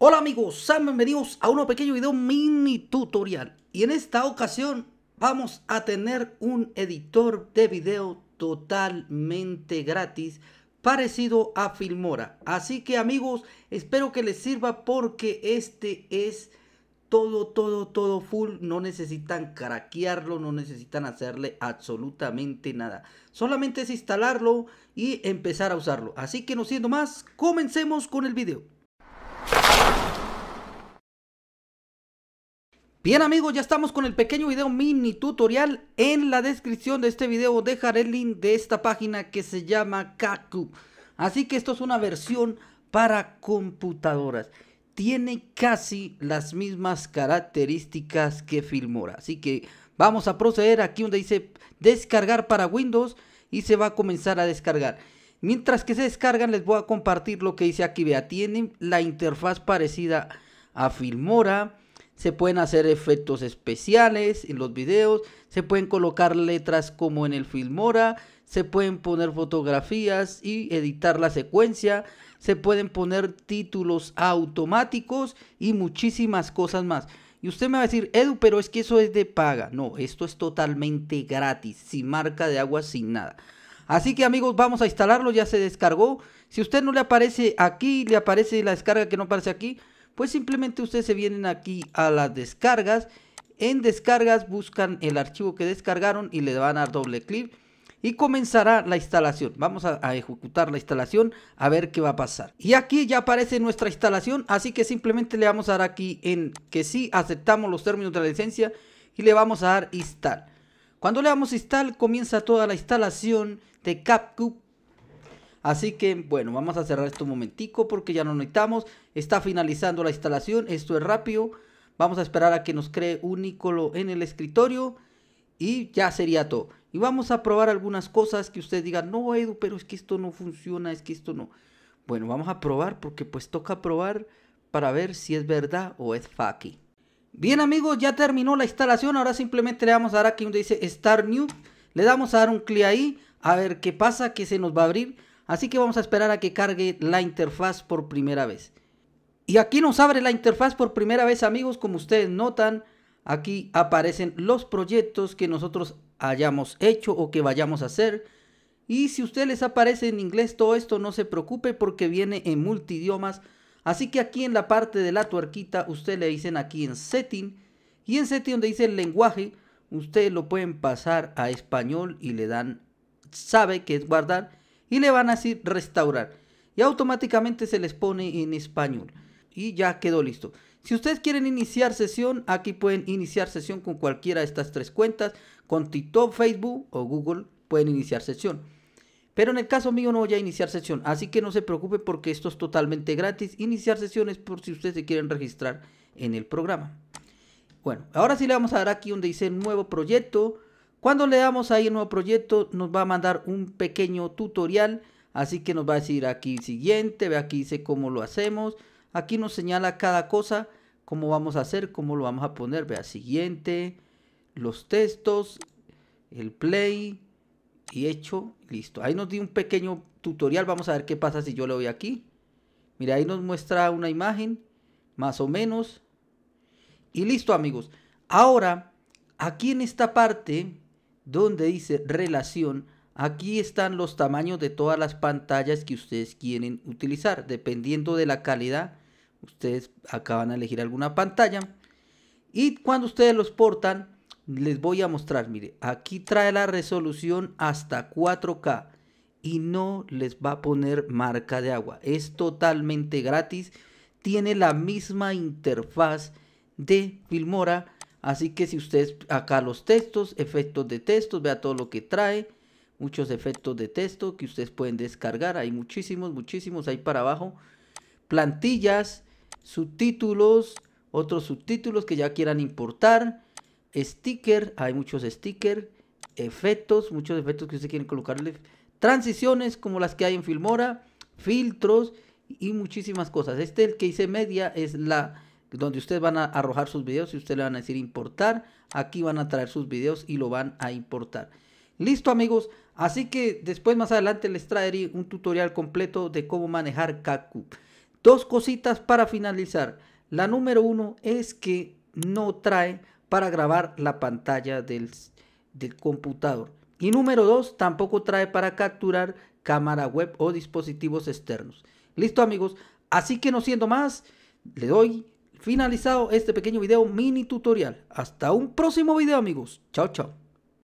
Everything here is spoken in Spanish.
Hola amigos, sean bienvenidos a un pequeño video mini tutorial y en esta ocasión vamos a tener un editor de video totalmente gratis parecido a Filmora. Así que amigos, espero que les sirva porque este es todo, todo, todo full. No necesitan craquearlo, no necesitan hacerle absolutamente nada. Solamente es instalarlo y empezar a usarlo. Así que no siendo más, comencemos con el video. Bien amigos, ya estamos con el pequeño video mini tutorial. En la descripción de este video dejaré el link de esta página que se llama Kaku. Así que esto es una versión para computadoras. Tiene casi las mismas características que Filmora. Así que vamos a proceder aquí donde dice descargar para Windows y se va a comenzar a descargar. Mientras que se descargan les voy a compartir lo que dice aquí. Vea, tienen la interfaz parecida a Filmora se pueden hacer efectos especiales en los videos, se pueden colocar letras como en el Filmora, se pueden poner fotografías y editar la secuencia, se pueden poner títulos automáticos y muchísimas cosas más. Y usted me va a decir, Edu, pero es que eso es de paga. No, esto es totalmente gratis, sin marca de agua, sin nada. Así que amigos, vamos a instalarlo, ya se descargó. Si usted no le aparece aquí, le aparece la descarga que no aparece aquí, pues simplemente ustedes se vienen aquí a las descargas. En descargas buscan el archivo que descargaron y le van a dar doble clic y comenzará la instalación. Vamos a, ejecutar la instalación a ver qué va a pasar. Y aquí ya aparece nuestra instalación, así que simplemente le vamos a dar aquí en que sí aceptamos los términos de la licencia y le vamos a dar install. Cuando le damos install comienza toda la instalación de CapCut Así que bueno, vamos a cerrar esto un momentico porque ya no necesitamos. Está finalizando la instalación, esto es rápido. Vamos a esperar a que nos cree un ícono en el escritorio y ya sería todo. Y vamos a probar algunas cosas que ustedes digan, no Edu, pero es que esto no funciona, es que esto no. Bueno, vamos a probar porque pues toca probar para ver si es verdad o es faki. Bien amigos, ya terminó la instalación, ahora simplemente le vamos a dar aquí donde dice Start New, le damos a dar un clic ahí, a ver qué pasa, que se nos va a abrir Así que vamos a esperar a que cargue la interfaz por primera vez. Y aquí nos abre la interfaz por primera vez amigos, como ustedes notan, aquí aparecen los proyectos que nosotros hayamos hecho o que vayamos a hacer. Y si ustedes les aparece en inglés todo esto, no se preocupe porque viene en multidiomas. Así que aquí en la parte de la tuerquita, ustedes le dicen aquí en setting. Y en setting donde dice el lenguaje, ustedes lo pueden pasar a español y le dan sabe que es guardar y le van a decir restaurar. Y automáticamente se les pone en español. Y ya quedó listo. Si ustedes quieren iniciar sesión, aquí pueden iniciar sesión con cualquiera de estas tres cuentas. Con TikTok, Facebook o Google pueden iniciar sesión. Pero en el caso mío no voy a iniciar sesión, así que no se preocupe porque esto es totalmente gratis. Iniciar es por si ustedes se quieren registrar en el programa. Bueno, ahora sí le vamos a dar aquí donde dice nuevo proyecto. Cuando le damos ahí el nuevo proyecto, nos va a mandar un pequeño tutorial. Así que nos va a decir aquí siguiente, ve aquí dice cómo lo hacemos. Aquí nos señala cada cosa, cómo vamos a hacer, cómo lo vamos a poner. Vea siguiente, los textos, el play y hecho, listo. Ahí nos dio un pequeño tutorial, vamos a ver qué pasa si yo le doy aquí. Mira, ahí nos muestra una imagen, más o menos. Y listo amigos. Ahora, aquí en esta parte donde dice relación, aquí están los tamaños de todas las pantallas que ustedes quieren utilizar. Dependiendo de la calidad, ustedes acaban a elegir alguna pantalla. Y cuando ustedes los portan, les voy a mostrar, mire, aquí trae la resolución hasta 4K y no les va a poner marca de agua. Es totalmente gratis. Tiene la misma interfaz de Filmora Así que si ustedes acá los textos, efectos de textos, vea todo lo que trae. Muchos efectos de texto que ustedes pueden descargar. Hay muchísimos, muchísimos ahí para abajo. Plantillas, subtítulos, otros subtítulos que ya quieran importar. Sticker, hay muchos stickers. Efectos, muchos efectos que ustedes quieren colocarle. Transiciones como las que hay en Filmora. Filtros y muchísimas cosas. Este el que hice media es la donde ustedes van a arrojar sus videos y ustedes le van a decir importar. Aquí van a traer sus videos y lo van a importar. Listo amigos, así que después más adelante les traeré un tutorial completo de cómo manejar Kaku. Dos cositas para finalizar. La número uno es que no trae para grabar la pantalla del, del computador. Y número dos, tampoco trae para capturar cámara web o dispositivos externos. Listo amigos, así que no siendo más, le doy finalizado este pequeño video mini tutorial. Hasta un próximo video amigos. Chao, chao.